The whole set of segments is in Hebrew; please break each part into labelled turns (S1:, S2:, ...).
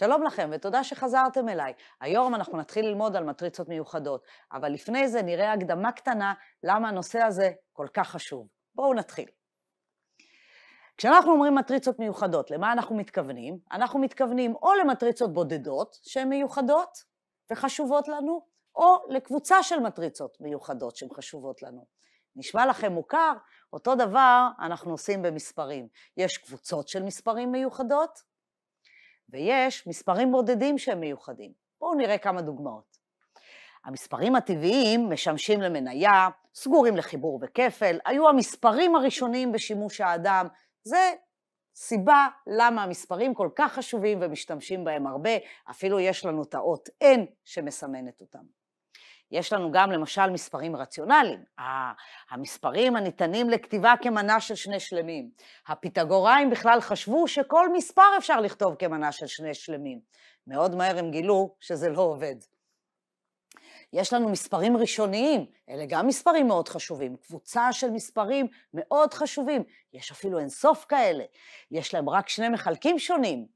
S1: שלום לכם ותודה שחזרתם אליי. היום אנחנו נתחיל ללמוד על מטריצות מיוחדות, אבל לפני זה נראה הקדמה קטנה למה הנושא הזה כל כך חשוב. בואו נתחיל. כשאנחנו אומרים מטריצות מיוחדות, למה אנחנו מתכוונים? אנחנו מתכוונים או למטריצות בודדות שהן מיוחדות וחשובות לנו, או לקבוצה של מטריצות מיוחדות שהן חשובות לנו. נשמע לכם מוכר? אותו דבר אנחנו עושים במספרים. יש קבוצות של מספרים מיוחדות, ויש מספרים בודדים שהם מיוחדים. בואו נראה כמה דוגמאות. המספרים הטבעיים משמשים למניה, סגורים לחיבור וכפל, היו המספרים הראשונים בשימוש האדם, זה סיבה למה המספרים כל כך חשובים ומשתמשים בהם הרבה, אפילו יש לנו את האות N שמסמנת אותם. יש לנו גם למשל מספרים רציונליים, המספרים הניתנים לכתיבה כמנה של שני שלמים. הפיתגוראים בכלל חשבו שכל מספר אפשר לכתוב כמנה של שני שלמים. מאוד מהר הם גילו שזה לא עובד. יש לנו מספרים ראשוניים, אלה גם מספרים מאוד חשובים, קבוצה של מספרים מאוד חשובים, יש אפילו אינסוף כאלה, יש להם רק שני מחלקים שונים.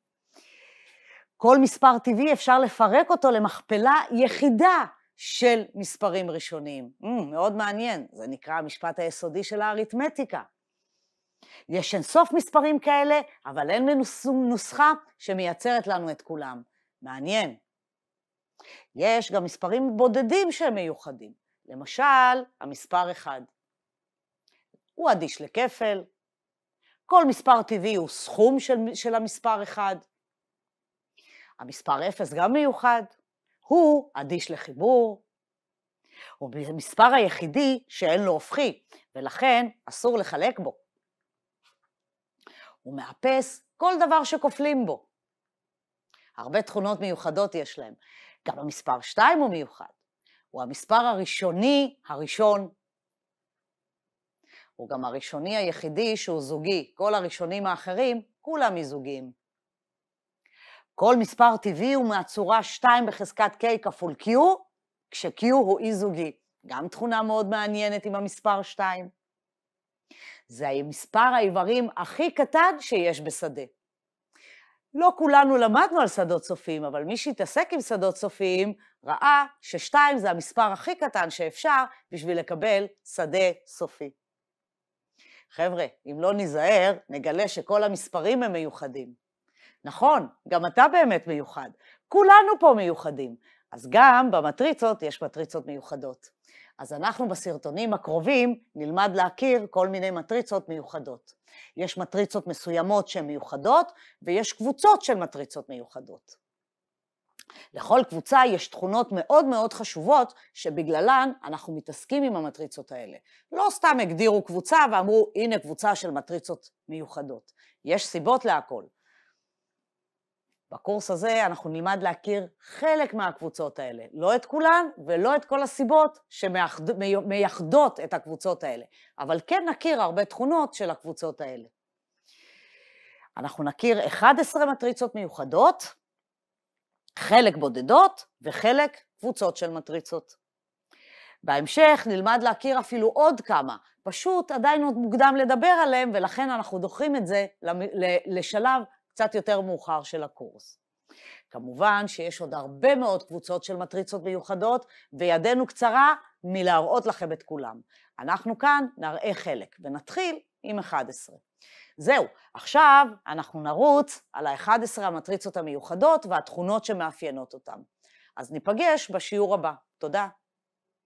S1: כל מספר טבעי אפשר לפרק אותו למכפלה יחידה, של מספרים ראשוניים. Mm, מאוד מעניין, זה נקרא המשפט היסודי של האריתמטיקה. יש אינסוף מספרים כאלה, אבל אין לנו נוסחה שמייצרת לנו את כולם. מעניין. יש גם מספרים בודדים שהם מיוחדים. למשל, המספר 1. הוא אדיש לכפל. כל מספר טבעי הוא סכום של, של המספר 1. המספר 0 גם מיוחד. הוא אדיש לחיבור, הוא מספר היחידי שאין לו הופכי, ולכן אסור לחלק בו. הוא מאפס כל דבר שכופלים בו. הרבה תכונות מיוחדות יש להם. גם המספר 2 הוא מיוחד. הוא המספר הראשוני הראשון. הוא גם הראשוני היחידי שהוא זוגי. כל הראשונים האחרים, כולם מזוגים. כל מספר טבעי הוא מהצורה 2 בחזקת k כפול q, כש-q הוא אי-זוגי. E גם תכונה מאוד מעניינת עם המספר 2. זה מספר האיברים הכי קטן שיש בשדה. לא כולנו למדנו על שדות סופיים, אבל מי שהתעסק עם שדות סופיים ראה ששתיים זה המספר הכי קטן שאפשר בשביל לקבל שדה סופי. חבר'ה, אם לא ניזהר, נגלה שכל המספרים הם מיוחדים. נכון, גם אתה באמת מיוחד. כולנו פה מיוחדים. אז גם במטריצות יש מטריצות מיוחדות. אז אנחנו בסרטונים הקרובים נלמד להכיר כל מיני מטריצות מיוחדות. יש מטריצות מסוימות שהן מיוחדות, ויש קבוצות של מטריצות מיוחדות. לכל קבוצה יש תכונות מאוד מאוד חשובות שבגללן אנחנו מתעסקים עם המטריצות האלה. לא סתם הגדירו קבוצה ואמרו, הנה קבוצה של מטריצות מיוחדות. יש סיבות להכל. בקורס הזה אנחנו נלמד להכיר חלק מהקבוצות האלה, לא את כולן ולא את כל הסיבות שמייחדות את הקבוצות האלה, אבל כן נכיר הרבה תכונות של הקבוצות האלה. אנחנו נכיר 11 מטריצות מיוחדות, חלק בודדות וחלק קבוצות של מטריצות. בהמשך נלמד להכיר אפילו עוד כמה, פשוט עדיין עוד מוקדם לדבר עליהם, ולכן אנחנו דוחים את זה לשלב קצת יותר מאוחר של הקורס. כמובן שיש עוד הרבה מאוד קבוצות של מטריצות מיוחדות, וידנו קצרה מלהראות לכם את כולם. אנחנו כאן נראה חלק, ונתחיל עם 11. זהו, עכשיו אנחנו נרוץ על ה-11 המטריצות המיוחדות והתכונות שמאפיינות אותן. אז ניפגש בשיעור הבא. תודה.